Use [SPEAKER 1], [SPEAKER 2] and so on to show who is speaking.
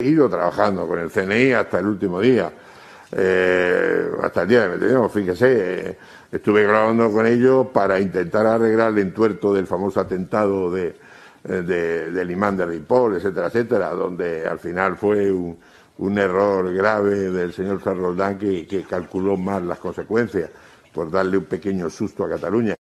[SPEAKER 1] He ido trabajando con el CNI hasta el último día, eh, hasta el día de teníamos Fíjese, eh, estuve grabando con ellos para intentar arreglar el entuerto del famoso atentado de, eh, de, del imán de Ripoll, etcétera, etcétera, donde al final fue un, error grave del señor Ferroldán que, que calculó mal las consecuencias por darle un pequeño susto a Cataluña.